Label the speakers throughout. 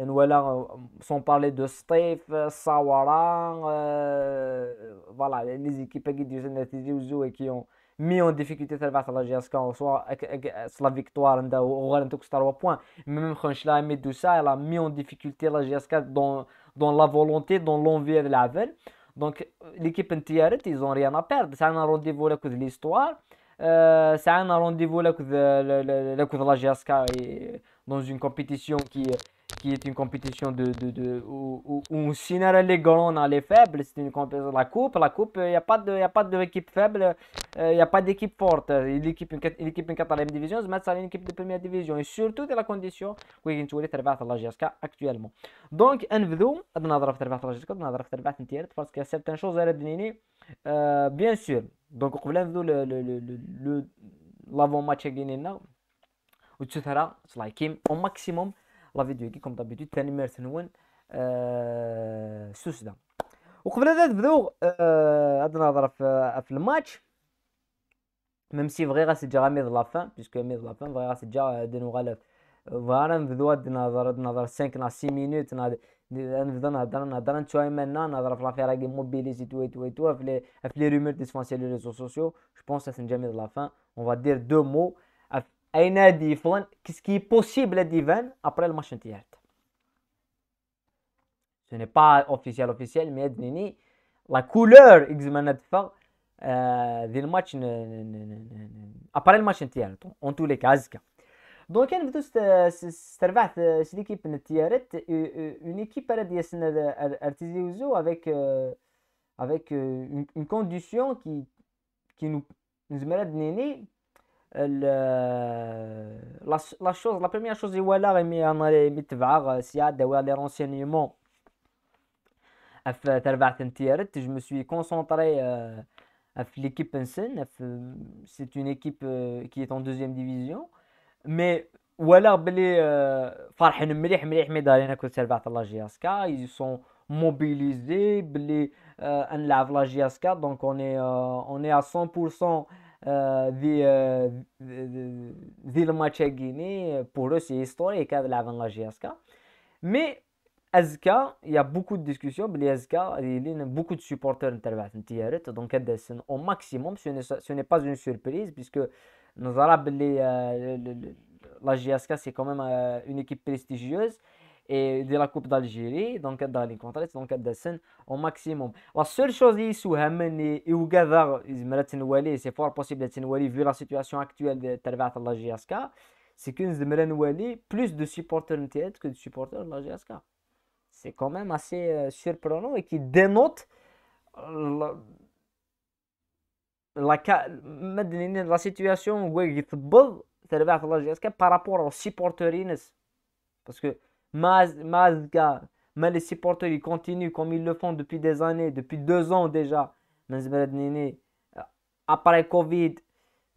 Speaker 1: Et nous, là, sans de Steve, euh, Sawara euh, voilà, les équipes qui disent et qui ont mis en difficulté la GSK, soit avec euh, la victoire, ou en tout cas, point. Mais même quand je l'ai mis tout ça, elle a mis en difficulté la GSK dans, dans la volonté, dans l'envie de la veille. Donc, l'équipe entière, ils n'ont rien à perdre. C'est un rendez-vous avec l'histoire. C'est un rendez-vous avec la GSK dans une compétition qui est qui est une compétition de, de, de, où on signale les grands, les faibles. C'est une compétition de la coupe. La coupe, il euh, n'y a pas d'équipe faible, il euh, n'y a pas d'équipe forte. L'équipe en quatrième division se met à l'équipe de première division. Et surtout de la condition où il y a une à la GSK actuellement. Donc, un vidéo, on a une à la GSK, on a un la entière, parce qu'il y a certaines choses à redéfinir. Euh, bien sûr, donc, on a un l'avant-match à Guinée, où ce sera c'est la au maximum. لا فيديو كي كوم دابيتود ثاني مارس هو آه سوسدا وقبل هذا تبداو هاد آه، النهضره آه، في الماتش ميم سي فغي غاسجا غامي لا فان بيسكو مي لا فان فغي غاسجا آه، دينو غالف فوالا نبداو هاد النهضره هاد النهضره 5 نا 6 مينوت نبدا نهضر نهضر نتوما مانا نهضر في لافيرا كي موبيليزي تو تو تو في لي رومور ديسفونسي لي ريزو سوسيو جو بونس تنجمي لا فان اون فا دير دو مو est ce qui est possible d'y venir après le match entier. Ce n'est pas officiel officiel mais la couleur est de du match après le match entier en tous les cas donc en tout c'est servat chez l'équipe de Thiaret une équipe de avec avec une condition qui nous nous donné la, la, chose, la première chose, les euh, renseignements. Euh, je me suis concentré euh, l'équipe c'est une équipe qui est en deuxième division. Mais voilà, ils sont mobilisés, donc on est, on est à 100%. Euh, euh, Ville pour eux c'est historique avant hein, la JASK. Mais SK, il y a beaucoup de discussions, beaucoup de supporters interviennent, donc au maximum, ce n'est pas une surprise, puisque nos arabes, euh, la JASK, c'est quand même une équipe prestigieuse et de la Coupe d'Algérie dans les cadre de contrats dans le au maximum. La seule chose qui est et où c'est fort possible de vu la situation actuelle de la GSK, c'est que plus de supporters que de supporters de la GSK. C'est quand même assez euh, surprenant et qui dénote euh, la, la, situation où il y a de par rapport aux supporters. Parce que Mazga. Mais les supporters, ils continuent comme ils le font depuis des années, depuis deux ans déjà. Euh, après Covid,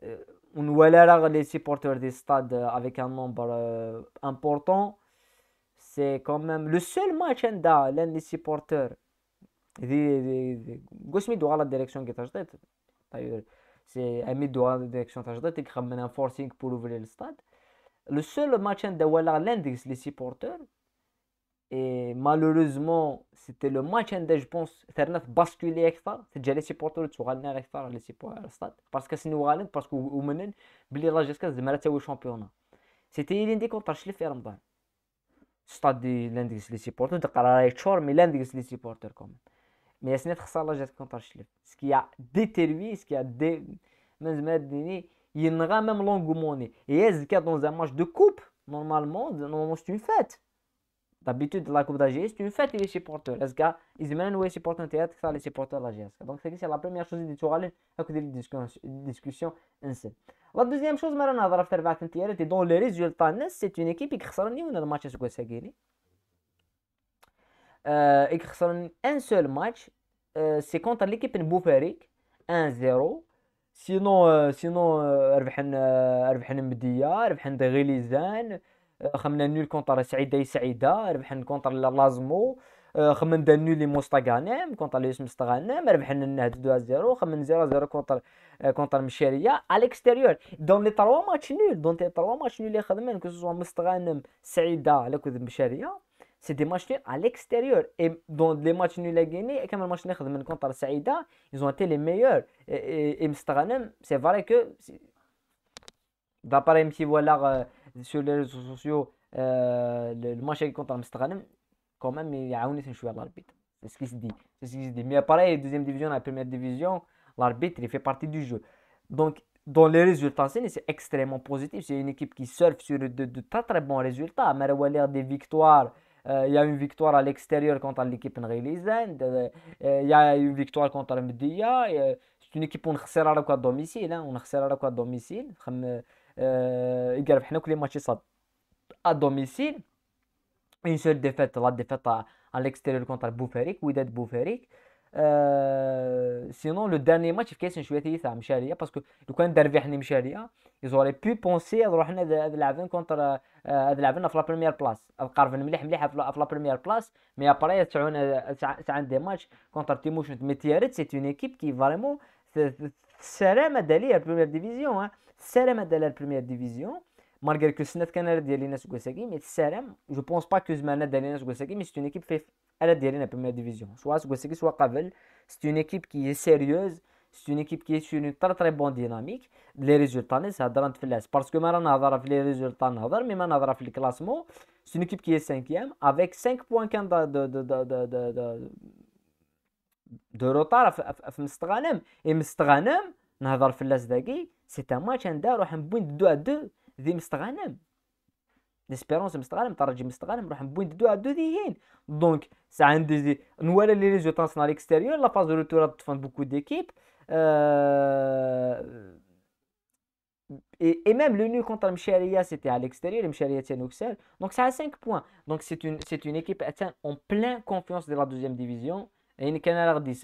Speaker 1: euh, on voit les supporters des stades euh, avec un nombre important. C'est quand même le seul match l'un hein, les supporters. la direction قسمي la الديريكسيون direction تجديد direction سي la direction qui ramener un forcing pour ouvrir le stade. Le seul match de Walla l'index les supporters. Et malheureusement, c'était le match où je pense, Ternat basculé avec C'est déjà les supporters qui ont avec les supporters Parce que c'est nous parce que vous menons, Billy Rajeskas de Malatya au championnat. C'était l'un des contre les Fermban. Stade de les supporters, de Kararaï Chor, mais l'index les supporters quand même. Mais c'est notre salle contre Schlif. Ce qui a détruit, ce qui a dé il n'aura même l'engouement. Et est-ce dans un match de coupe, normalement, normalement c'est une fête. D'habitude, la Coupe d'Algérie, c'est une fête, il est Les gars, ils mènent où est supporter théâtre, ça, les supporters de l'Algérie. Donc, c'est la première chose du tour à côté des discussions ainsi. La deuxième chose, Maran Adraf Tervak le résultat dans les résultats. C'est une équipe qui a le match à Sukwasagiri. Euh, qui a un seul match, euh, c'est contre l'équipe de Bouferik, 1-0. سينو سينو ربحنا ربحنا مديه ربحن غيليزان خمنا نول كونتر سعيده داي سعيده ربحن كونتر لازمو خمن دا نولي مستغانم كونتر ليش مستغانم ربحنا النهد 2 0 خمن 0 0 كونتر كونتر مشاريه على الاكستيريور دون لي تروا ماتش نول دون تي تروا ماتش نول لي خدمن كو سوا مستغانم سعيده على كود مشاريه C'est des matchs à l'extérieur et dans les matchs nuls les gagné et comme même, les matchs contre كونتر Saïda, ils ont été les meilleurs et Mstranem c'est vrai que d'après مشي ولا euh, sur les réseaux sociaux euh, le match contre Mstranem quand même y a un c'est ce qui à c'est ce qui se dit mais pareil deuxième division la première division l'arbitre il fait partie du jeu donc dans les résultats, c'est extrêmement positif. C'est une équipe qui surfe sur de, très très bons résultats. mais a des victoires, il y a une victoire à l'extérieur contre l'équipe nigérienne, il y a une victoire contre Mdia, c'est une équipe où on perd à domicile, on perd à domicile, يقرب حنا كل ماتش صاد ا دوميسيل اون سول ديفات لا ديفات ا ليكستيريور كونتر بوفاريك وداد بوفاريك سينون لو داني ماتش كاس شويه تيثا مشى باسكو لو كان دار فيحني مشاريه ليا يزوري بي بونسي هاد روحنا هاد لاعبين كونتر هاد لاعبين في لا بريمير بلاس القرف مليح مليح في لا بريمير بلاس مي ابري تاعون تاع عندي ماتش كونتر تيموش ميتياريت سي اون ايكيب كي فريمون السلامه دالي البريمير ديفيزيون السلامه دال البريمير ديفيزيون مالغري كو سنات كان ديال لينا سكوساكي مي سلام جو بونس با كو ديال الناس لينا سكوساكي مي سي اون ايكيب elle est derrière la première division. Soit ce soit Kavel, c'est une équipe qui est sérieuse, c'est une équipe qui est sur une très très bonne dynamique. Les résultats, c'est à Drant Fles. Parce que maintenant, on a les résultats, mais maintenant, on a le classement. C'est une équipe qui est cinquième, avec cinq points de, de, de, de, de, de, de retard à Mstranem. Et Mstranem, on a le c'est un match en d'air, on a un point de 2 à 2 de Mstranem. ديسبيرونس est ترجي مستغانم à نبوين دو عدو ديهين دونك سا عندي لي le ليكستيريور لا فاز دو روتور تفان بوكو ديكيب Et, et, même le nul contre c'était à l'extérieur, tient Donc ça a 5 points. Donc c'est une, c'est une équipe en pleine confiance de la deuxième division. Et il y a des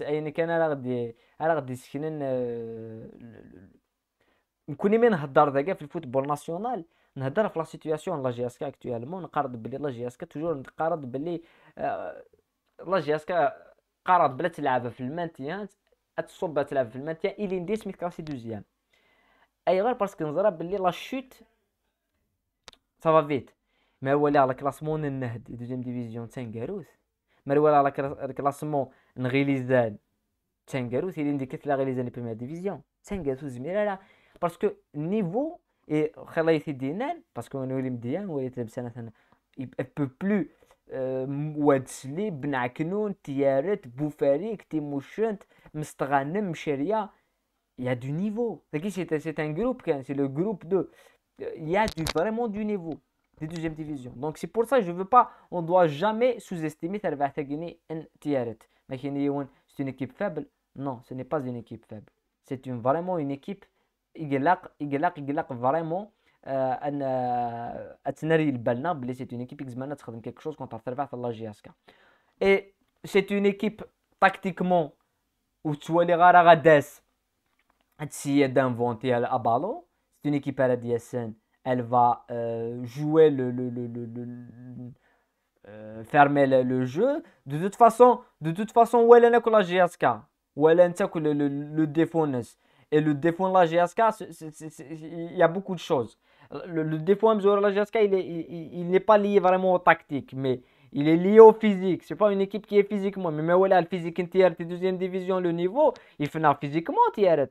Speaker 1: qui le football national. نهضر في لا سيتوياسيون لا جي اس كا اكطوالمون نقرض بلي لا جي اس كا توجور نقرض بلي آه، لا جي اس كا قرض بلا تلعب في المانتيان تصب تلعب في المانتيان الي دي سميت كلاسي دوزيام اي غير باسكو نزرى بلي لا شوت سافا فيت ما هو لا كلاسمون النهد دوزيام ديفيزيون تانكاروث ما هو لا كلاسمون نغيليزان تانكاروث الين ديك لا غيليزان بريمير ديفيزيون تانكاروث زميرا لا باسكو النيفو et quand ils se disent non parce qu'on ne voit il bien on voit les personnes peut plus moitié baigneux tiaret bouferik timouchent mstranem cheria il y a du niveau c'est qui c'est c'est un groupe hein, c'est le groupe de euh, il y a vraiment du niveau de deuxième division donc c'est pour ça je veux pas on doit jamais sous-estimer ça va tiaret mais qu'est-ce qu'on est une équipe faible non ce n'est pas une équipe faible c'est vraiment une équipe يقلق يقلق يقلق فريمون ان اتنري لبالنا بلي سيت اون ايكيب la تخدم كيك شوز كونتر تربع لا جي اس اي سيت اون ايكيب تاكتيكمون غارا d'inventer la دانفونتي C'est une équipe ايكيب elle va jouer le, le, le, le fermer le, jeu de toute façon de toute façon où elle est la GSK Où elle est le, le et le défaut de la GSK, il y a beaucoup de choses. Le, défaut de la GSK, il n'est pas lié vraiment aux tactiques, mais il est lié au physique. C'est pas une équipe qui est physiquement. Mais voilà, le physique entière, la deuxième division, le niveau, il finit physiquement entière. Euh,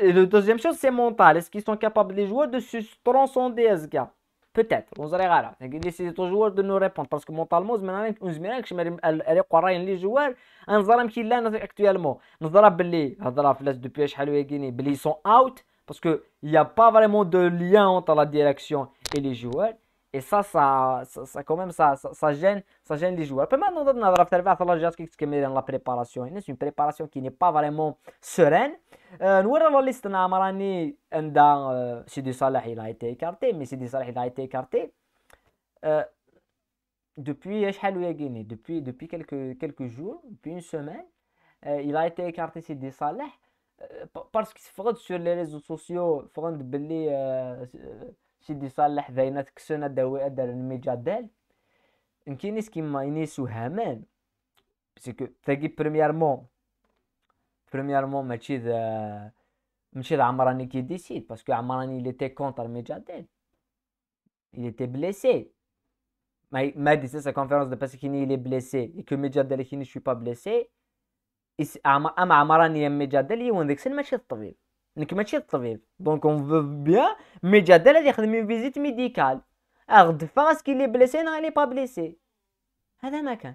Speaker 1: et la deuxième chose, c'est mental. Est-ce qu'ils sont capables, les joueurs, de se transcender à gars Peut-être, on verra. C'est aux toujours de nous répondre parce que mentalement, les joueurs, un qui l'a actuellement. Nous depuis ils sont out parce qu'il n'y a pas vraiment de lien entre la direction et les joueurs. Et ça, ça, ça, ça quand même, ça, ça, ça, gêne, ça gêne les joueurs. Puis maintenant, on a dans la préparation. C'est une préparation qui n'est pas vraiment sereine. Euh, nous avons la liste de Amarani, euh, Sidi Salah, il a été écarté, mais Sidi Salah, il a été écarté. Euh, depuis depuis, depuis quelques, quelques jours, depuis une semaine, euh, il a été écarté Sidi Salah euh, parce qu'il se sur les réseaux sociaux, fraude Belli. سيدي صالح ذاينات كسونا داوي ادار الميجادال دال نكينيس كيما إنيس وهامان باسكو تلاقي بريميرمون بريميرمون ماشي ذا ماشي ذا عمراني كي ديسيد باسكو عمراني اللي تي كونتر ميجادال il était blessé. mais M'a dit sa conférence de presse qu'il est blessé et que média d'elle qui ne suis pas blessé. et ama amara ni média اما عمراني يا مجادل يون ذيك السن ماشي الطبيب انك ماشي الطبيب دونك اون فو بيان مي جادا اللي يخدم اون فيزيت ميديكال اغد فاس كي لي بليسي نا لي با بليسي هذا ما كان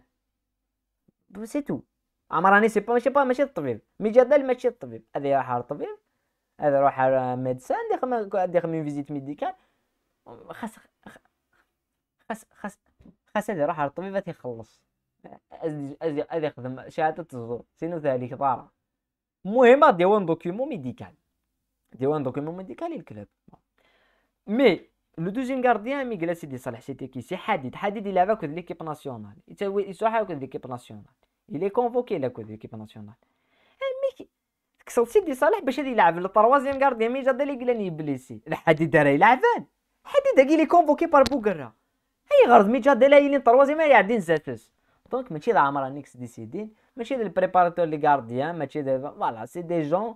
Speaker 1: سي تو عمراني سي با ماشي با ماشي الطبيب مي جادا ماشي الطبيب هذا راح على الطبيب هذا راح على ميدسان اللي يخدم اون فيزيت ميديكال خاص خاص خاص خاص هذا يروح على الطبيب يخلص هذا يخدم شهاده الزور سينو ذلك طاره المهم غادي دوكيومون ميديكال ديوان ديك ميديكال الكلاب مي لو دوزيام غارديان جلاسي سيدي صالح سيتي كي سي حديد حديد يلعب كود ليكيب ناسيونال يسوي يسوح كود ليكيب ناسيونال الي كونفوكي لا كود ليكيب ناسيونال مي كسل سيدي صالح باش هذا يلعب طروازيام غارديان مي جاد لي قلاني بليسي الحديد راه يلعبان حديد قال لي كونفوكي بار بوغرا اي غرض مي جاد لي يلين تروازيام يعدين زاتوس دونك ماشي دا عمرها نيكس ديسيدين ماشي دا البريباراتور لي غارديان ماشي دا فوالا سي دي جون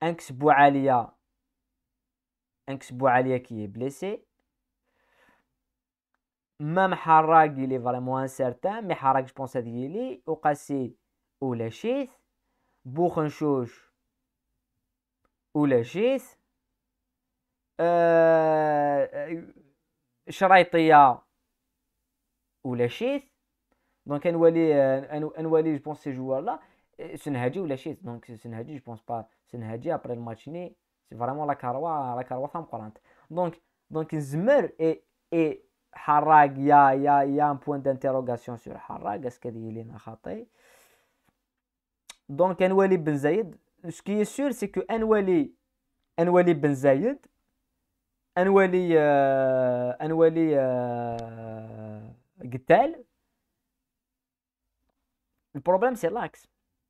Speaker 1: un Boualia, Boualia qui est blessé. Même Harag, il est vraiment incertain, mais Harag, je pense à Dili, Okassi ou Lachith, Bouchanchouch ou Lachith, euh, Shraïtia ou Lachith. Donc, Anwali, euh, je pense, ces joueurs-là, euh, Sunhadji ou Lachith. Donc, Sunhadji, je pense pas c'est Nhaji après le match c'est vraiment la carwa la carwa femme donc donc Zmer et et Harag il y a un point d'interrogation sur Harag est-ce qu'il est khaté donc enwali Ben Zayed ce qui est sûr c'est que enwali enwali Ben Zayed euh, euh, le problème c'est l'axe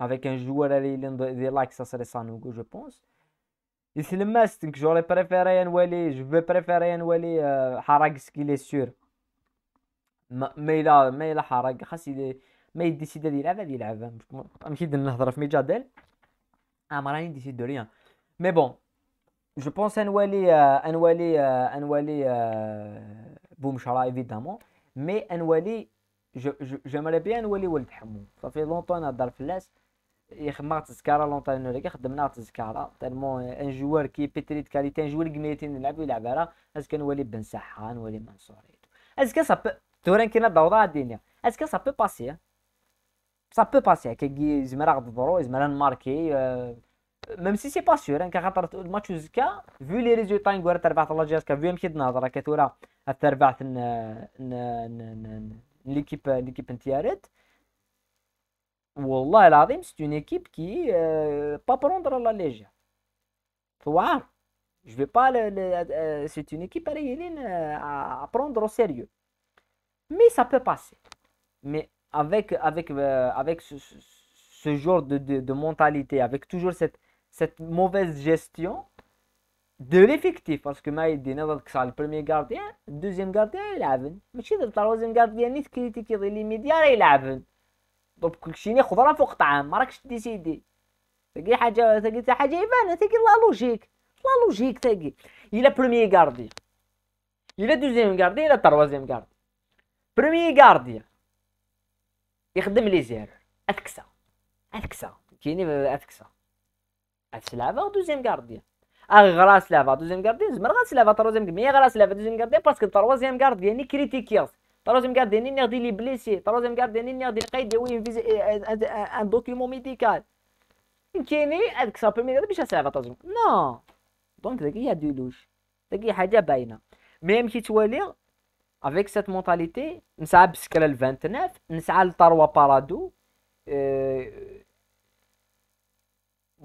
Speaker 1: avec un joueur il l'île là que ça serait ça, je pense. Et c'est le must que j'aurais préféré un Je veux préférer un euh, Harag, ce qu'il est sûr. Mais là, mais là, Harag, il est. Mais il décide d'y pas, il laver. Je suis de laver, mais il décide de rien. Mais bon, je pense un Wally, euh, un euh, boum évidemment. Mais un je j'aimerais bien un Wally Ça fait longtemps qu'on a d'Arflesse. مع تزكارا لونطينور هذاك خدمنا تزكارا تالمون ان جوار كي بيتري كاليتي ان جوار كميتي نلعب يلعب راه اسكا نولي بن سحان نولي منصوري اسكا صاب توران كينا ضوضاء الدنيا اسكا صاب باسي سا بو باسي كي زعما راه تضرو زعما ماركي ميم سي سي با سور كان خاطر الماتش زكا في لي ريزولتا نقول الله جاسكا كا فيو مشيت نهضر كثوره تربعت ليكيب ليكيب نتيارت c'est une équipe qui ne euh, pas prendre la légère. Toi, Je vais pas euh, c'est une équipe euh, à, à, prendre au sérieux. Mais ça peut passer. Mais avec avec avec ce, genre de, mentalité, avec toujours cette cette mauvaise gestion de l'effectif parce que Maïdi le premier gardien, deuxième gardien il a Mais le troisième gardien il critique les médias il a طب كلشي خضره فوق طعام ما راكش سيدي تلقى حاجه تلقى حاجه يبان تلقى لا لوجيك لا لوجيك تلقى الا بروميي غاردي الا دوزيام غاردي الا تروازيام غاردي برومي غاردي يخدم لي زير اثكسا اثكسا كيني اثكسا اتسلافا دوزيام غاردي اغراس لافا دوزيام غاردي زمر غا سلافا تروازيام مي غرا سلافا دوزيام غاردي باسكو تروازيام غاردي يعني كريتيكيوس Troisième garde des ninières, il est blessé. Troisième garde des ninières, il est un document médical. كايني هذاك صافي مي باش اسافا طازم نو دونك ذاك هي لوش ذاك حاجه باينه ميم كي توالي افيك سيت مونتاليتي نسعى بسكرا ل 29 نسعى لطروا بارادو آه،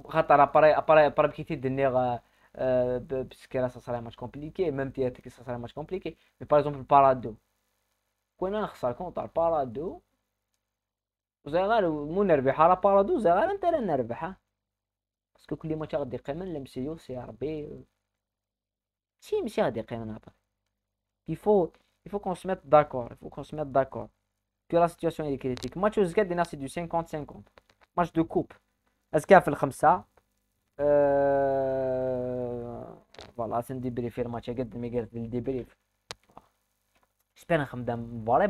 Speaker 1: خاطر ابري ابري ابري كي تدني بسكرا سا سرا ماتش كومبليكي ميم تياتك سا سرا ماتش كومبليكي مي باغ اكزومبل بارادو كنا نخسر كونتر بارادو وزغال مو نربحها راه بارادو زغال انت لا نربحها باسكو كل ماتش غادي يقيم لمسيو سي يو سي ار بي سي ماشي غادي يقيم انا يفو يفو كون سميت داكور يفو كون سميت داكور كو لا سيتياسيون هي كريتيك ماتش وزكا دينا سي دو 50 50 ماتش دو كوب ازكا في الخمسه أه... فوالا بريفير ماتش قد ما قلت الديبريف Sper nëxëmdem vare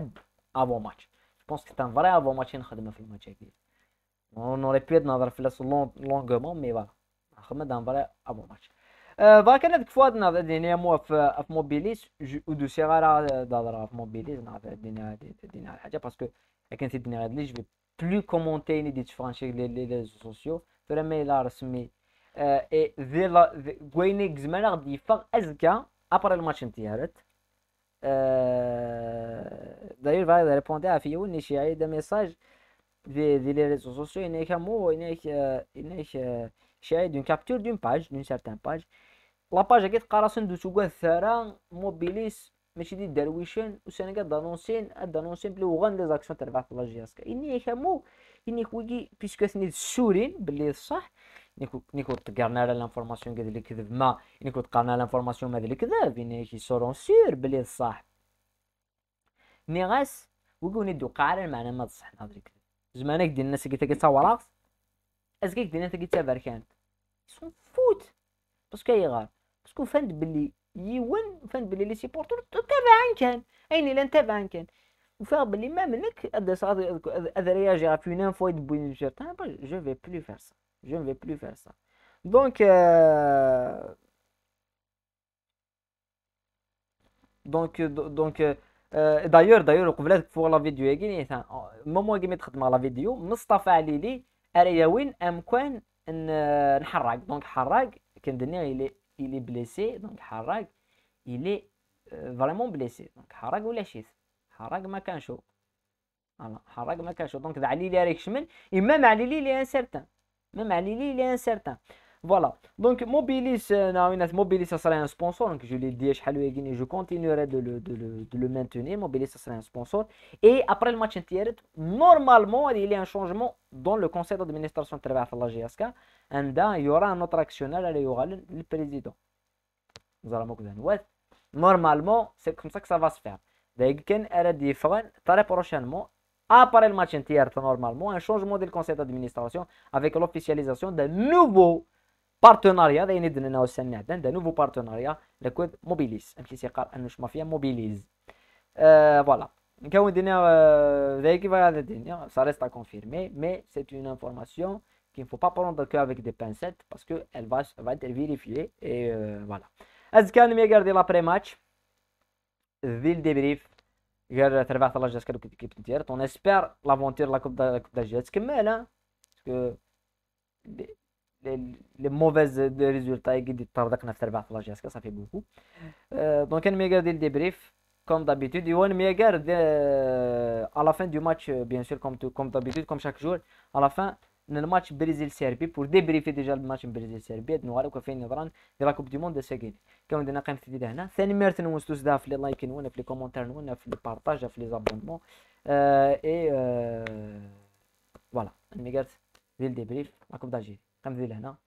Speaker 1: avant match. Je pense que c'est un vrai avant-match نخدمه في الماتش هذا. On aurait pu نهضر في لاسو لونغومون مي فوالا نخدمه دان فري avant-match. برك انا ديك فواد نهضر دينيا مو في موبيليس ودوسي غير نهضر في موبيليس نهضر دينيا دينيا الحاجه باسكو كانت دينيا غير لي جو بلو كومونتي ني ديت فرانشي لي لي سوسيو فريمي لا رسمي اي ذي لا كوينيك زمان غادي يفاق ازكى ابري الماتش انتهارت Euh, d'ailleurs va répondre à Fillon et j'ai des messages des les réseaux sociaux il n'est qu'un mot il euh, n'est il n'est شاهد دون كابتور دون باج دون سارتان باج لاباج كي تقارصن دو سوغا ثارا موبيليس ماشي دي درويشن وسانا كا دانونسين دانونسين بلي وغان لي زاكسيون تربع في اني كامو اني كويكي بيسكو ثني السورين بلي صح نيكوت تقرنا على لانفورماسيون قد كذب ما نيكوت تقرنا على لانفورماسيون ما اللي كذب إني كي سورون سير بلي صح مي غاس ويقول ندو قاعر المعنى ما تصح الكذب زعما انا كدي الناس اللي تاكي تصورات ازكيك ديال الناس اللي كان سون فوت باسكو يغار باسكو فهمت بلي يون فهمت بلي لي سيبورتور تابعان كان اين الا تابعان كان وفاغ بلي ما منك اد صاد اد رياجي في اون انفو يدبوي سيغتان جو في بلي فير Je ne vais plus faire ça. Donc, euh, donc, euh, euh, d'ailleurs, donc, que d'ailleurs, pour la vidéo, il moment a moment où je la vidéo, Mustafa Alili, Ariawin, Mkwen, harag Donc, Harag, quand il est, il est blessé, donc Harag, il est vraiment blessé. Donc, Harag ou Lachis Harag, ma Voilà, Harag, ma Donc, Alili, Arikshmen, et même Alili, il est incertain. Même l'île il est incertain. Voilà. Donc, Mobilis, euh, Mobilis, un sponsor. Donc, je l'ai dit, je continuerai de le, de le maintenir. Mobilis, ça serait un sponsor. Et après le match entier, normalement, il y a un changement dans le conseil d'administration de travail à la GSK. il y aura un autre actionnaire, il y aura le président. Normalement, c'est comme ça que ça va se faire. D'ailleurs, il y aura des prochainement apparaît le match entier normalement, un changement du conseil d'administration avec l'officialisation d'un nouveau partenariat, d'un nouveau partenariat, le code Mobilis. un mafia Mobilis. Euh, voilà. Euh, ça reste à confirmer, mais c'est une information qu'il ne faut pas prendre avec des pincettes parce qu'elle va, va être vérifiée. Et euh, voilà. Est-ce qu'on a après le match Ville débrief on espère l'aventure de e la Coupe de la Coupe de la Jerska mais parce que les mauvaises résultats qui la de la ça fait beaucoup euh, donc on regarde le débrief comme d'habitude et on garde à la fin du match bien sûr comme d'habitude comme chaque jour à la fin الماتش بريزيل سيربي بور ديبريفي ديجا الماتش بريزيل سيربي هاد النهار نوار فين نظران دي لا كوب دي موند ساكين كان عندنا قناه جديده هنا ثاني ميرت نوستوس دا في لي لايك نونا في لي كومونتير نونا في لي بارطاج في لي زابونمون اي فوالا ميغات ديال ديبريف لا كوب داجي قناه هنا